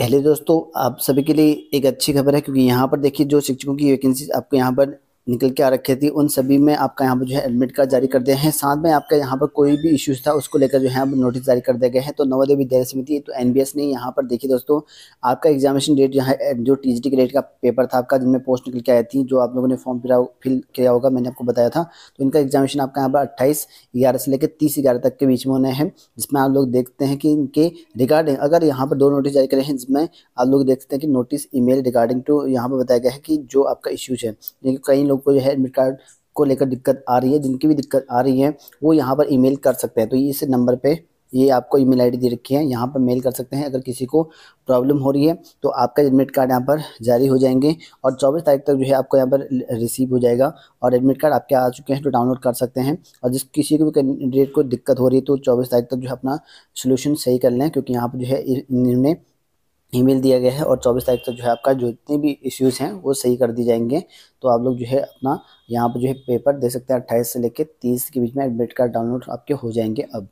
hello दोस्तों आप सभी के लिए एक अच्छी खबर है क्योंकि यहाँ पर देखिए जो शिक्षकों की वैकेंसी आपको यहाँ पर निकल के आ रखी थी उन सभी में आपका यहाँ पर जो है एडमिट कार्ड जारी कर दिया है साथ में आपका यहाँ पर कोई भी इश्यूज था उसको लेकर जो है अब नोटिस जारी कर दिया गया है तो नवोदय विद्यालय समिति तो एन ने यहाँ पर देखिए दोस्तों आपका एग्जामिनेशन डेट जहाँ जो टी जी ग्रेड का पेपर था आपका जिनमें पोस्ट निकल के आई थी जो आप लोगों ने फॉर्म फिल किया होगा मैंने आपको बताया था तो इनका एग्जामिनेशन आपका यहाँ पर अट्ठाईस ग्यारह से लेकर तीस ग्यारह तक के बीच में होने हैं जिसमें आप लोग देखते हैं कि इनके रिगार्डिंग अगर यहाँ पर दो नोटिस जारी करे हैं जिसमें आप लोग देखते हैं कि नोटिस मेल रिगार्डिंग टू यहाँ पर बताया गया है कि जो आपका इश्यूज है कई लोग लोग को जो है एडमिट कार्ड को लेकर दिक्कत आ रही है जिनकी भी दिक्कत आ रही है वो यहाँ पर ईमेल कर सकते हैं तो इस नंबर पे ये आपको ईमेल आईडी दे रखी है यहाँ पर मेल कर सकते हैं अगर किसी को प्रॉब्लम हो रही है तो आपका एडमिट कार्ड यहाँ पर जारी हो जाएंगे और 24 तारीख तक जो है आपको यहाँ पर रिसीव हो जाएगा और एडमिट कार्ड आपके आ चुके हैं तो डाउनलोड कर सकते हैं और जिस किसी को भी कैंडिडेट को दिक्कत हो रही है तो चौबीस तारीख तक जो है अपना सोल्यूशन सही कर लें क्योंकि यहाँ पर जो है इन्होंने ईमेल दिया गया है और 24 तारीख तक तो जो है आपका जितने भी इश्यूज़ हैं वो सही कर दिए जाएंगे तो आप लोग जो है अपना यहाँ पर जो है पेपर दे सकते हैं अट्ठाईस से लेकर तीस के बीच में एडमिट कार्ड डाउनलोड आपके हो जाएंगे अब